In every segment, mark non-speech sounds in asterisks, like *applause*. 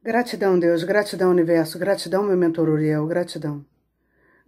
Gratidão, Deus, gratidão, universo, gratidão, meu mentor Uriel, gratidão.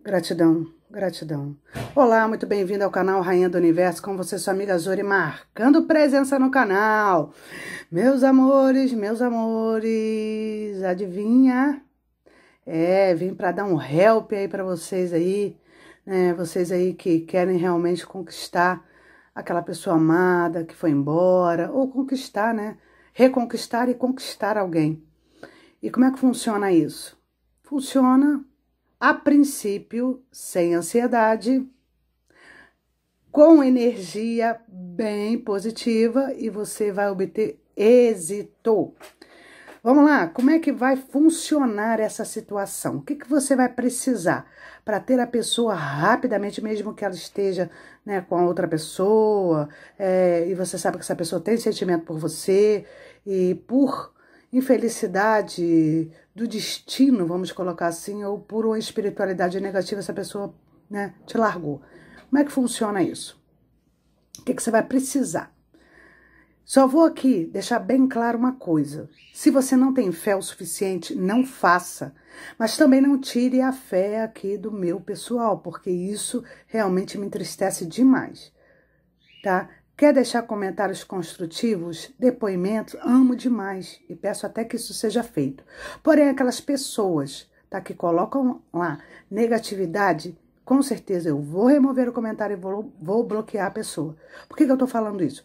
Gratidão, gratidão. Olá, muito bem-vindo ao canal Rainha do Universo, com você, sua amiga Zuri, marcando presença no canal. Meus amores, meus amores, adivinha? É, vim para dar um help aí para vocês aí, né? Vocês aí que querem realmente conquistar aquela pessoa amada que foi embora, ou conquistar, né? Reconquistar e conquistar alguém. E como é que funciona isso? Funciona a princípio sem ansiedade, com energia bem positiva e você vai obter êxito. Vamos lá, como é que vai funcionar essa situação? O que, que você vai precisar para ter a pessoa rapidamente, mesmo que ela esteja né, com a outra pessoa, é, e você sabe que essa pessoa tem sentimento por você, e por infelicidade do destino, vamos colocar assim, ou por uma espiritualidade negativa, essa pessoa né, te largou. Como é que funciona isso? O que, que você vai precisar? Só vou aqui deixar bem claro uma coisa: se você não tem fé o suficiente, não faça, mas também não tire a fé aqui do meu pessoal, porque isso realmente me entristece demais, tá? Quer deixar comentários construtivos, depoimentos? Amo demais e peço até que isso seja feito. Porém, aquelas pessoas tá, que colocam lá negatividade, com certeza eu vou remover o comentário e vou, vou bloquear a pessoa. Por que, que eu estou falando isso?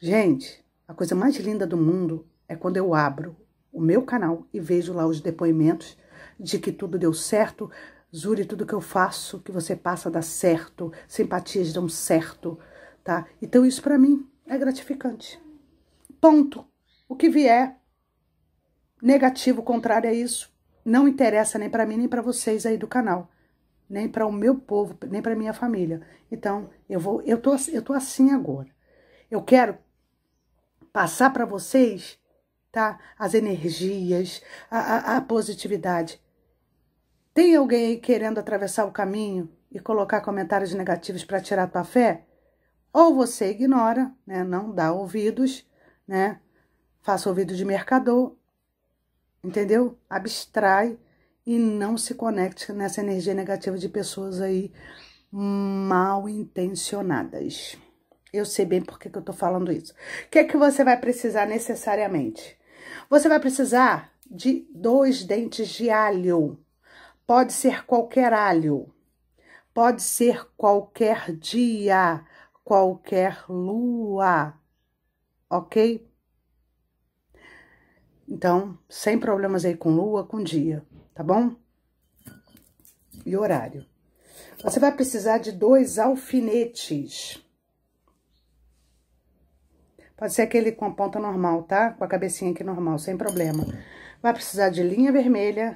Gente, a coisa mais linda do mundo é quando eu abro o meu canal e vejo lá os depoimentos de que tudo deu certo. Zuri, tudo que eu faço, que você passa, dá certo. Simpatias dão certo tá? Então isso para mim é gratificante. Ponto. O que vier negativo, contrário a isso, não interessa nem para mim nem para vocês aí do canal, nem para o meu povo, nem para minha família. Então, eu vou eu tô eu tô assim agora. Eu quero passar para vocês, tá? As energias, a, a, a positividade. Tem alguém aí querendo atravessar o caminho e colocar comentários negativos para tirar tua fé? Ou você ignora, né? Não dá ouvidos, né? Faça ouvido de mercador, entendeu? Abstrai e não se conecte nessa energia negativa de pessoas aí mal intencionadas. Eu sei bem por que, que eu tô falando isso. O que, é que você vai precisar necessariamente? Você vai precisar de dois dentes de alho. Pode ser qualquer alho. Pode ser qualquer dia qualquer lua, ok? Então, sem problemas aí com lua, com dia, tá bom? E horário. Você vai precisar de dois alfinetes. Pode ser aquele com a ponta normal, tá? Com a cabecinha aqui normal, sem problema. Vai precisar de linha vermelha.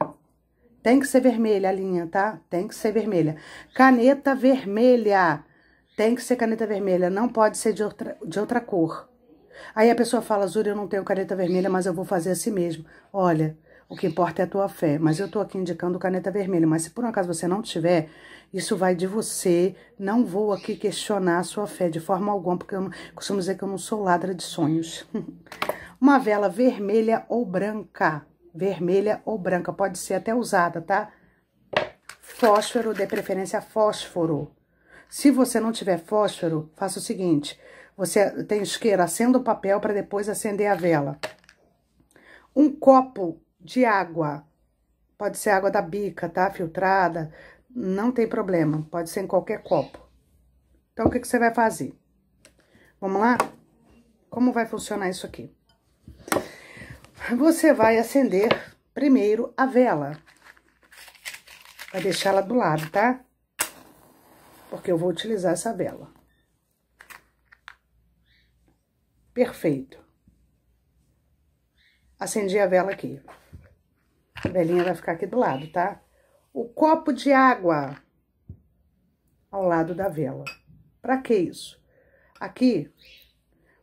Tem que ser vermelha a linha, tá? Tem que ser vermelha. Caneta vermelha. Tem que ser caneta vermelha, não pode ser de outra, de outra cor. Aí a pessoa fala, Zuri, eu não tenho caneta vermelha, mas eu vou fazer assim mesmo. Olha, o que importa é a tua fé, mas eu estou aqui indicando caneta vermelha, mas se por um acaso você não tiver, isso vai de você, não vou aqui questionar a sua fé de forma alguma, porque eu não, costumo dizer que eu não sou ladra de sonhos. *laughs* Uma vela vermelha ou branca, vermelha ou branca, pode ser até usada, tá? Fósforo, de preferência fósforo. Se você não tiver fósforo, faça o seguinte, você tem isqueiro, acenda o papel para depois acender a vela. Um copo de água, pode ser água da bica, tá? Filtrada, não tem problema, pode ser em qualquer copo. Então, o que, que você vai fazer? Vamos lá? Como vai funcionar isso aqui? Você vai acender primeiro a vela. Vai deixar ela do lado, tá? porque eu vou utilizar essa vela. Perfeito. Acendi a vela aqui. A velinha vai ficar aqui do lado, tá? O copo de água ao lado da vela. Pra que isso? Aqui,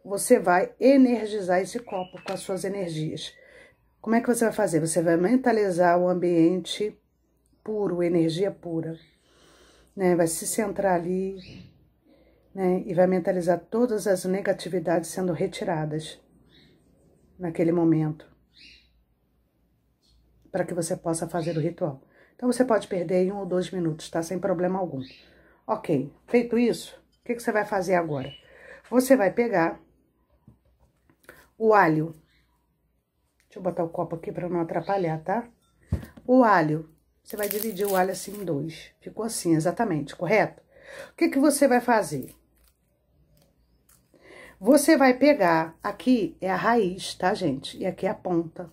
você vai energizar esse copo com as suas energias. Como é que você vai fazer? Você vai mentalizar o ambiente puro, energia pura né? Vai se centrar ali, né? E vai mentalizar todas as negatividades sendo retiradas naquele momento, para que você possa fazer o ritual. Então você pode perder em um ou dois minutos, tá? Sem problema algum. Ok, feito isso, o que, que você vai fazer agora? Você vai pegar o alho. Deixa eu botar o copo aqui para não atrapalhar, tá? O alho você vai dividir o alho assim em dois. Ficou assim, exatamente, correto? O que, que você vai fazer? Você vai pegar, aqui é a raiz, tá, gente? E aqui é a ponta.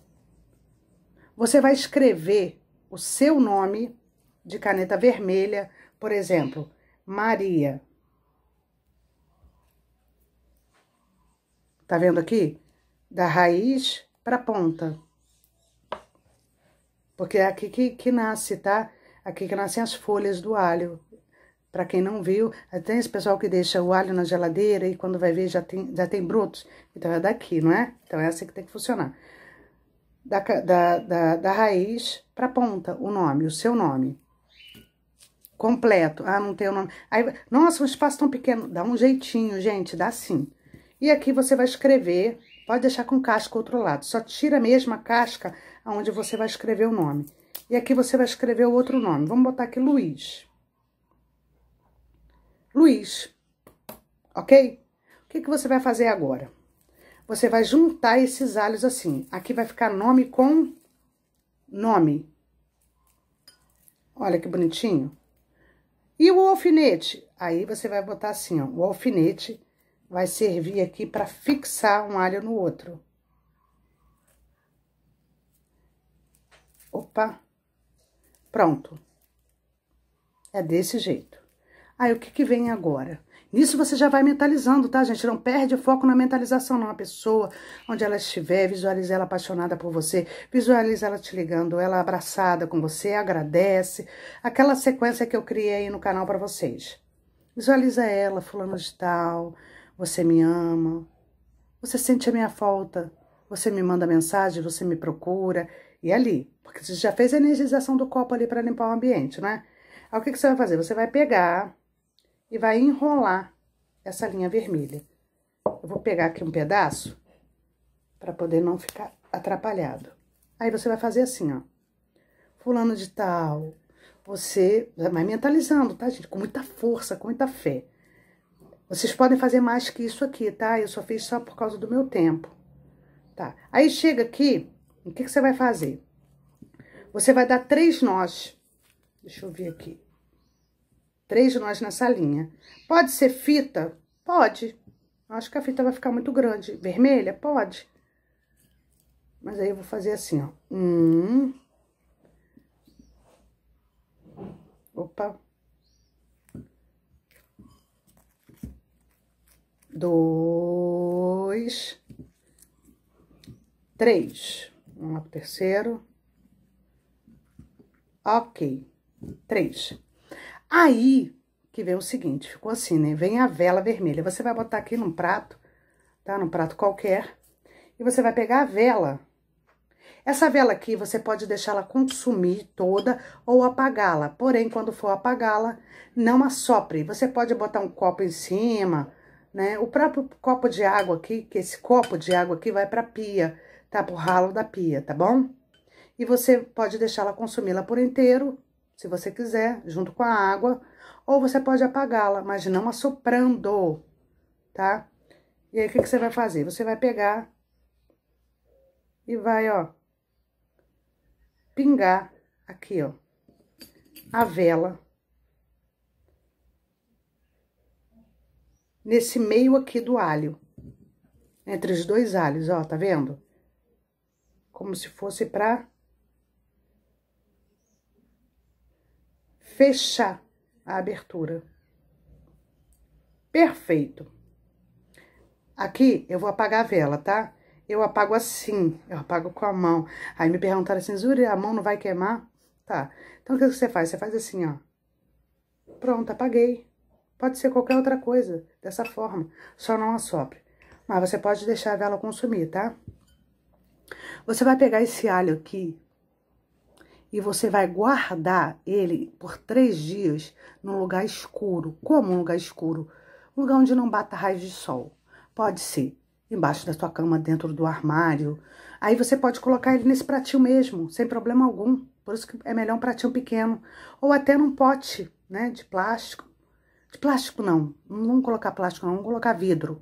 Você vai escrever o seu nome de caneta vermelha, por exemplo, Maria. Tá vendo aqui? Da raiz a ponta. Porque é aqui que, que nasce, tá? Aqui que nascem as folhas do alho. Para quem não viu, tem esse pessoal que deixa o alho na geladeira e quando vai ver já tem, já tem brotos. Então é daqui, não é? Então é assim que tem que funcionar. Da, da, da, da raiz para ponta, o nome, o seu nome. Completo. Ah, não tem o nome. Aí, nossa, um espaço tão pequeno. Dá um jeitinho, gente, dá sim. E aqui você vai escrever, pode deixar com casca outro lado. Só tira mesmo a casca onde você vai escrever o nome. E aqui você vai escrever o outro nome. Vamos botar aqui Luiz. Luiz, ok? O que, que você vai fazer agora? Você vai juntar esses alhos assim. Aqui vai ficar nome com nome. Olha que bonitinho. E o alfinete? Aí você vai botar assim, ó. O alfinete vai servir aqui para fixar um alho no outro. Opa! Pronto. É desse jeito. Aí, o que que vem agora? Nisso você já vai mentalizando, tá, gente? Não perde o foco na mentalização, não. pessoa, onde ela estiver, visualiza ela apaixonada por você, visualiza ela te ligando, ela abraçada com você, agradece. Aquela sequência que eu criei aí no canal para vocês. Visualiza ela, fulano de tal, você me ama, você sente a minha falta, você me manda mensagem, você me procura. E ali, porque você já fez a energização do copo ali para limpar o ambiente, né? Aí o que, que você vai fazer? Você vai pegar e vai enrolar essa linha vermelha. Eu vou pegar aqui um pedaço para poder não ficar atrapalhado. Aí você vai fazer assim, ó. Fulano de tal, você vai mentalizando, tá, gente? Com muita força, com muita fé. Vocês podem fazer mais que isso aqui, tá? Eu só fiz só por causa do meu tempo. Tá. Aí chega aqui, o que, que você vai fazer? Você vai dar três nós. Deixa eu ver aqui. Três nós nessa linha. Pode ser fita? Pode. Acho que a fita vai ficar muito grande. Vermelha? Pode. Mas aí eu vou fazer assim, ó. Um. Opa. Dois. Três. Vamos lá pro terceiro. Ok. Três. Aí, que vem o seguinte, ficou assim, né? Vem a vela vermelha. Você vai botar aqui num prato, tá? Num prato qualquer. E você vai pegar a vela. Essa vela aqui, você pode deixar ela consumir toda ou apagá-la. Porém, quando for apagá-la, não assopre. Você pode botar um copo em cima, né? O próprio copo de água aqui, que esse copo de água aqui vai pra pia tá? Pro ralo da pia, tá bom? E você pode deixá-la consumi-la por inteiro, se você quiser, junto com a água, ou você pode apagá-la, mas não assoprando, tá? E aí, o que, que você vai fazer? Você vai pegar e vai, ó, pingar aqui, ó, a vela nesse meio aqui do alho, entre os dois alhos, ó, tá vendo? como se fosse para fechar a abertura. Perfeito. Aqui eu vou apagar a vela, tá? Eu apago assim, eu apago com a mão. Aí me perguntaram assim, Zuri, a mão não vai queimar? Tá. Então, o que você faz? Você faz assim, ó. Pronto, apaguei. Pode ser qualquer outra coisa, dessa forma. Só não assopre. Mas você pode deixar a vela consumir, tá? Você vai pegar esse alho aqui e você vai guardar ele por três dias num lugar escuro. Como um lugar escuro? Um lugar onde não bata raios de sol. Pode ser embaixo da sua cama, dentro do armário. Aí você pode colocar ele nesse pratinho mesmo, sem problema algum. Por isso que é melhor um pratinho pequeno. Ou até num pote, né, de plástico. De plástico não, não vamos colocar plástico não, vamos colocar vidro,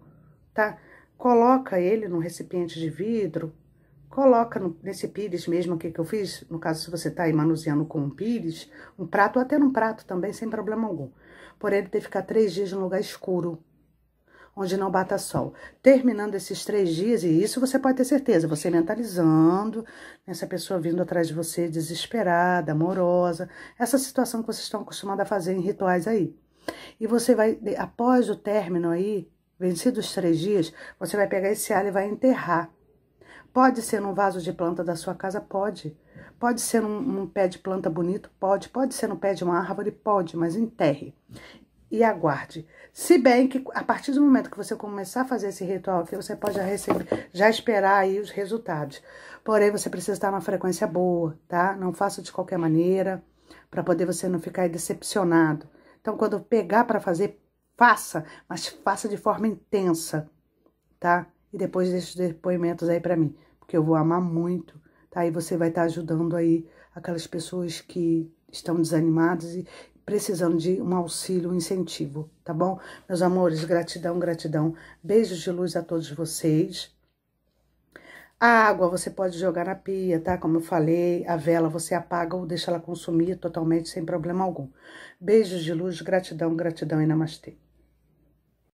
tá? Coloca ele num recipiente de vidro, Coloca no, nesse pires mesmo aqui que eu fiz, no caso se você tá aí manuseando com um pires, um prato, ou até num prato também, sem problema algum. Porém, ele tem que ficar três dias num lugar escuro, onde não bata sol. Terminando esses três dias, e isso você pode ter certeza, você mentalizando, essa pessoa vindo atrás de você desesperada, amorosa, essa situação que vocês estão acostumados a fazer em rituais aí. E você vai, após o término aí, vencidos os três dias, você vai pegar esse alho e vai enterrar. Pode ser num vaso de planta da sua casa? Pode. Pode ser num, pé de planta bonito? Pode. Pode ser no pé de uma árvore? Pode, mas enterre e aguarde. Se bem que a partir do momento que você começar a fazer esse ritual aqui, você pode já receber, já esperar aí os resultados. Porém, você precisa estar numa frequência boa, tá? Não faça de qualquer maneira, para poder você não ficar decepcionado. Então, quando pegar para fazer, faça, mas faça de forma intensa, tá? e depois deixa os depoimentos aí para mim, porque eu vou amar muito, tá? E você vai estar tá ajudando aí aquelas pessoas que estão desanimadas e precisando de um auxílio, um incentivo, tá bom? Meus amores, gratidão, gratidão. Beijos de luz a todos vocês. A água você pode jogar na pia, tá? Como eu falei, a vela você apaga ou deixa ela consumir totalmente sem problema algum. Beijos de luz, gratidão, gratidão e namastê.